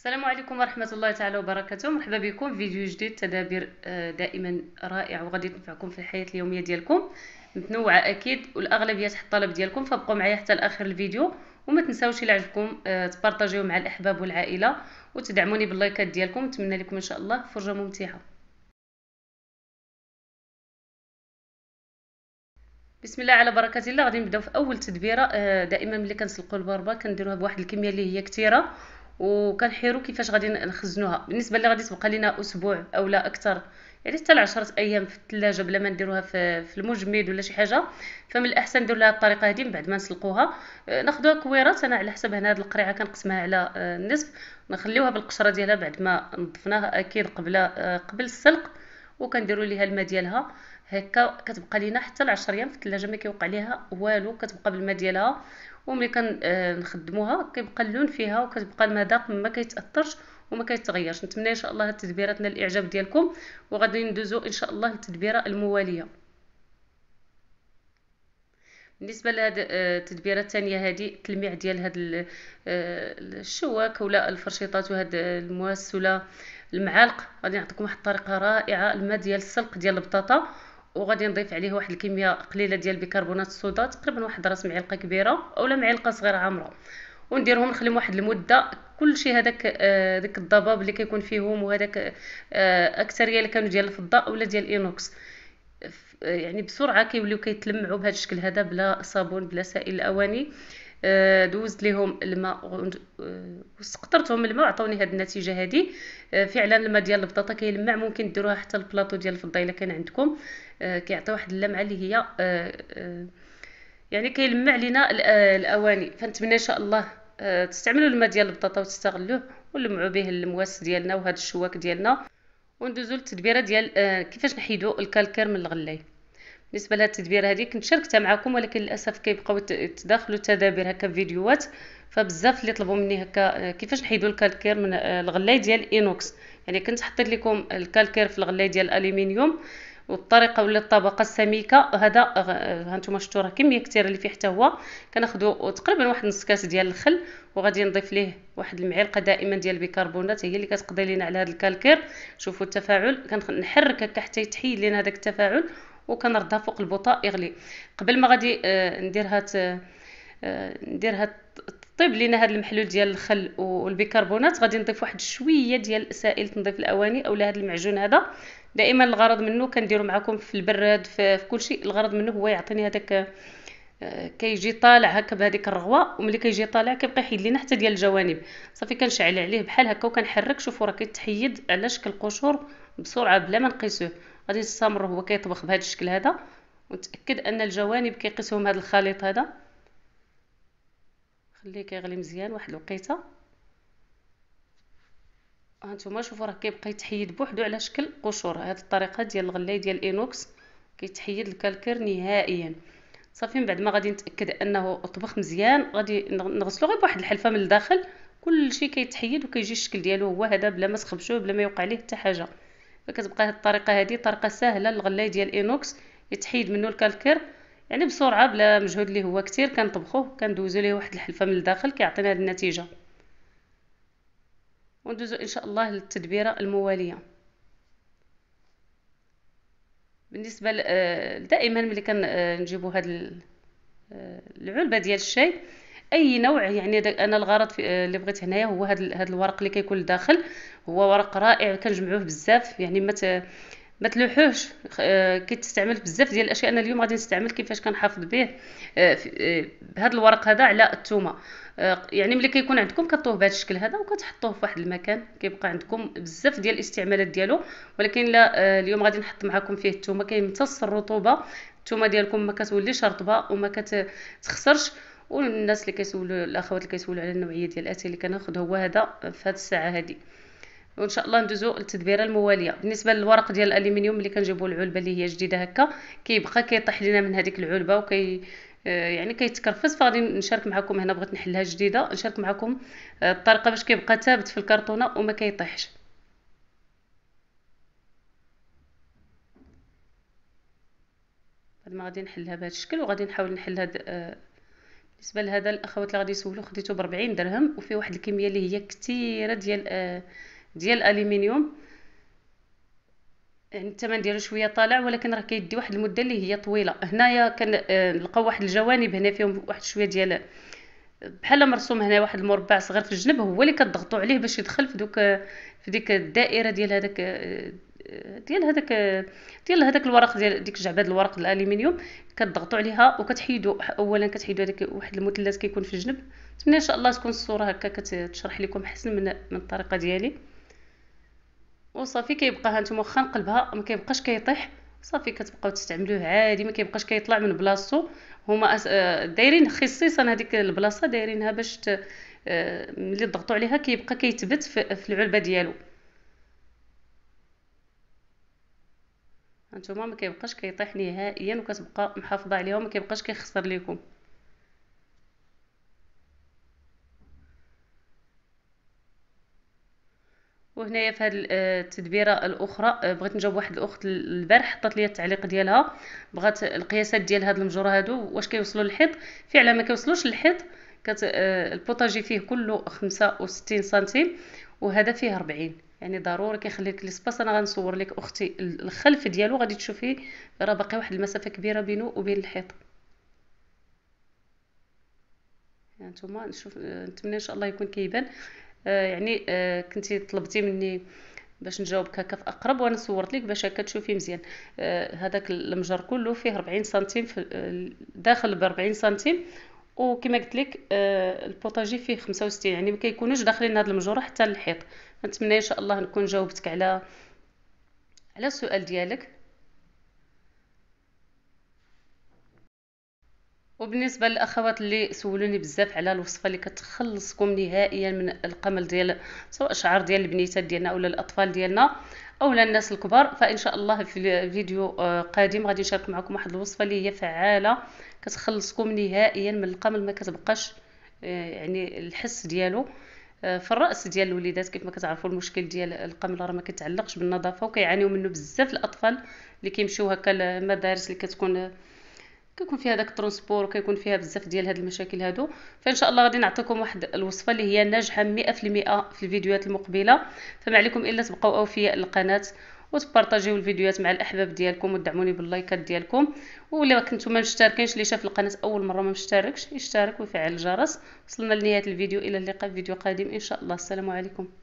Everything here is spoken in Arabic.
السلام عليكم ورحمة الله تعالى وبركاته مرحبا بكم في فيديو جديد تدابير آه، دائما رائع وغادي تنفعكم في الحياة اليومية ديالكم متنوعة أكيد والأغلبية تحت الطلب ديالكم فابقوا معايا حتى لآخر الفيديو وما تنساوش إلا عجبكم آه، تبارطاجيو مع الأحباب والعائلة وتدعموني باللايكات ديالكم نتمنى لكم إن شاء الله فرجة ممتعة بسم الله على بركه الله غادي نبداو في اول تدبيره آه، دائما ملي كنسلقو الباربا كنديروها بواحد الكميه اللي هي كثيره وكنحيروا كيفاش غادي نخزنوها بالنسبه اللي غادي تبقى لينا اسبوع او لا اكثر يعني حتى 10 ايام في الثلاجه بلا ما نديروها في, في المجمد ولا شي حاجه فمن الاحسن ندير لها الطريقه هذه من بعد ما نسلقوها أه، ناخذوها كويرات انا على حسب هنا هذه القريعه كنقسمها على أه، النصف نخليوها بالقشره ديالها بعد ما نظفناها اكيد قبل أه، قبل السلق وكنديروا ليها الماء ديالها هكا كتبقى لينا حتى ل 10 ايام في الثلاجه ما كيوقع ليها والو كتبقى بالماء ديالها وملي كنخدموها كيبقى اللون فيها وكتبقى المذاق ما كيتاثرش وما كيتغيرش نتمنى ان شاء الله نال الاعجاب ديالكم وغادي ندوزو ان شاء الله للتدبيره المواليه بالنسبه لهاد آه، التدبيره الثانيه هادي تلميع ديال هاد آه، الشواك ولا الفرشيطات وهاد آه، المواسله المعالق غادي نعطيكم واحد الطريقه رائعه الماء ديال السلق ديال البطاطا وغادي نضيف عليه واحد الكميه قليله ديال بيكربونات الصودا تقريبا واحد راس معلقه كبيره اولا معلقه صغيره عامره ونديرهم نخليهم واحد المده كلشي هذاك داك الضباب اللي كيكون فيهم وهذاك اكثريه اللي كانوا ديال الفضه ولا ديال الانوكس يعني بسرعه كيوليو كيتلمعوا بهذا الشكل هذا بلا صابون بلا سائل الاواني آه، دوزت لهم الماء آه، وسقطرتهم الماء عطوني هذه النتيجه هذه آه، فعلا الماء ديال البطاطا كيلمع ممكن ديروها حتى البلاطو ديال الفضه الا كان عندكم كيعطي واحد اللمعه اللي هي يعني كيلمع لينا الاواني فنتمنى ان شاء الله تستعملوا الماء ديال البطاطا وتستغلوه ولمعوا به المواس ديالنا وهاد الشواك ديالنا وندوزو للتدبيره ديال آه كيفاش نحيدو الكالكير من الغلاي بالنسبه لهاد التدبيره هذه كنت شاركتها معكم ولكن للاسف كيبقاو تداخلوا التدابير هكا في فيديوهات فبزاف اللي طلبوا مني هكا آه، كيفاش نحيدو الكالكير من آه، الغلاي ديال الانوكس يعني كنت حطيت لكم الكالكير في الغلاي ديال الالومنيوم والطريقه ولا الطبقه السميكه هذا هانتوما شفتوا راه كميه كثيره اللي فيه حتى هو كناخذوا تقريبا واحد نص كاس ديال الخل وغادي نضيف ليه واحد المعلقه دائما ديال البيكربونات هي اللي كتقضي لينا على هذا الكالكير شوفوا التفاعل كنحرك هكا حتى يتحيد لينا هذاك التفاعل وكنردها فوق البوطه يغلي قبل ما غادي آه، ندير هاد آه، ندير هاد طيب لينا هذا المحلول ديال الخل والبيكربونات غادي نضيف واحد شويه ديال سائل تنظيف الاواني اولا هذا المعجون هذا دائما الغرض منه كنديرو معكم في البراد في, في كل شيء الغرض منه هو يعطيني هذاك آه، كيجي طالع هكا بهذيك الرغوه وملي كيجي طالع كيبقى يحيد لينا حتى ديال الجوانب صافي كنشعل عليه بحال هكا وكنحرك شوفوا راه كيتحيد على شكل قشور بسرعه بلا ما نقيسوه غادي نستمر هو كيطبخ بهذا الشكل هذا وتاكد ان الجوانب كيقيسهم هذا الخليط هذا خليه كيغلي مزيان واحد الوقيته هانتوما آه، شوفوا راه كيبقى يتحيد بوحدو على شكل قشور هذه الطريقه ديال الغلاي ديال الانوكس كيتحيد الكالكير نهائيا صافي من بعد ما غادي نتاكد انه طبخ مزيان غادي نغسلو غير بواحد الحلفه من الداخل كلشي كيتحيد وكيجي الشكل ديالو هو هذا بلا ما تخبشوه بلا ما يوقع ليه حتى حاجه فكتبقى هاد الطريقه هذه طريقه سهله للغلاي ديال الانوكس يتحيد منه الكالكير يعني بسرعه بلا مجهود اللي هو كتير كنطبخوه كندوزو ليه واحد الحلفه من الداخل كيعطينا هذه النتيجه وندوزو ان شاء الله للتدبيره المواليه بالنسبه آه، دائما ملي كنجيبو آه، هاد آه، العلبه ديال الشاي اي نوع يعني انا الغرض اللي بغيت هنايا هو هاد الورق اللي كيكون لداخل هو ورق رائع كنجمعوه بزاف يعني ما ما تلوحوش آه، تستعمل بزاف ديال الاشياء انا اليوم غادي نستعمل كيفاش كنحافظ به آه، آه، بهذا الورق هذا على الثومه يعني ملي كيكون عندكم كطوه بهذا الشكل هذا وكتحطوه في واحد المكان كيبقى عندكم بزاف ديال الاستعمالات ديالو ولكن لا اليوم غادي نحط معكم فيه الثومه كيمتص الرطوبه الثومه ديالكم ما كتوليش رطبه وما كتخسرش والناس اللي كيسولوا الاخوات اللي كيسولوا على النوعيه ديال الاتاي اللي كناخذ هو هذا في هذه الساعه هذه وان شاء الله ندوزو للتدبيره المواليه بالنسبه للورق ديال الالومنيوم اللي كنجيبو العلبه اللي هي جديده هكا كيبقى كيطيح لينا من هذيك العلبه وكي آه، يعني كيتكرفس فغادي نشارك معكم هنا بغيت نحلها جديده نشارك معكم آه، الطريقه باش كيبقى ثابت في الكرتونه وما كيطيحش بعد ما غادي نحلها بهذا الشكل وغادي نحاول نحل هذا آه، بالنسبه لهذا الاخوات اللي غادي يسولو خديته ب 40 درهم وفيه واحد الكميه اللي هي كثيره ديال ديال الالومنيوم يعني الثمن ديالو شويه طالع ولكن راه كيدي واحد المده اللي هي طويله هنايا كنلقاو آه، واحد الجوانب هنا فيهم واحد شويه ديال بحال مرسوم هنا واحد المربع صغير في الجنب هو اللي كتضغطوا عليه باش يدخل في دوك في ديك الدائره ديال هذاك آه، ديال هذاك آه، ديال هذاك الورق ديال ديك جعبه الورق الالومنيوم كتضغطوا عليها وكتحيدوا اولا كتحيدوا هذاك واحد المثلث كيكون في الجنب نتمنى ان شاء الله تكون الصوره هكا كتشرح لكم احسن من من الطريقه ديالي وصافي كيبقى هانتوما واخا نقلبها ما كيبقاش كيطيح صافي كتبقاو تستعملوه عادي ما كيبقاش كيطلع من بلاصتو هما أس... آه، دايرين خصيصا هذيك البلاصه دايرينها باش ت... آه، ملي تضغطوا عليها كيبقى كيتبت في... في العلبه ديالو هانتوما ما كيبقاش كيطيح نهائيا وكتبقى محافظه عليها وما كيبقاش كيخسر لكم وهنايا في هذه آه، التدبيره الاخرى آه، بغيت نجاوب واحد الاخت البارح حطت لي التعليق ديالها بغات القياسات ديال هاد المجور هادو واش كيوصلوا للحيط فعلا ما كيوصلوش للحيط كت آه، البوطاجي فيه كله 65 سنتيم وهذا فيه 40 يعني ضروري كيخلي لك السباس انا غنصور لك اختي الخلف ديالو غادي تشوفي راه باقي واحد المسافه كبيره بينه وبين الحيط هانتوما يعني نتوما نشوف نتمنى ان شاء الله يكون كيبان آه، يعني آه، كنتي طلبتي مني باش نجاوبك هكا في اقرب وانا صورت لك باش هكا تشوفي مزيان آه، هذاك المجر كله فيه 40 سنتيم في داخل ب 40 سنتيم وكما قلت لك البوطاجي فيه 65 يعني ما كيكونوش داخلين هذا المجر حتى للحيط نتمنى ان شاء الله نكون جاوبتك على على السؤال ديالك وبالنسبه للاخوات اللي سولوني بزاف على الوصفه اللي كتخلصكم نهائيا من القمل ديال سواء شعر ديال البنيتات ديالنا ولا الاطفال ديالنا اولا الناس الكبار فان شاء الله في فيديو آه، قادم غادي نشارك معكم واحد الوصفه اللي هي فعاله كتخلصكم نهائيا من القمل ما كتبقاش آه، يعني الحس ديالو آه، في الراس ديال الوليدات كيف ما كتعرفوا المشكل ديال القمل راه ما كتعلقش بالنظافه وكيعانيوا منه بزاف الاطفال اللي كيمشيو هكا المدارس اللي كتكون كيكون فيها داك الترونسبور وكيكون فيها بزاف ديال هاد المشاكل هادو فان شاء الله غادي نعطيكم واحد الوصفه اللي هي ناجحه 100% في, في الفيديوهات المقبله فما عليكم الا تبقاو اوفياء للقناه وتبارطاجيو الفيديوهات مع الاحباب ديالكم ودعموني باللايكات ديالكم ولا كنتو ما مشتركينش اللي شاف القناه اول مره ما مشتركش يشترك ويفعل الجرس وصلنا لنهايه الفيديو الى اللقاء في فيديو قادم ان شاء الله السلام عليكم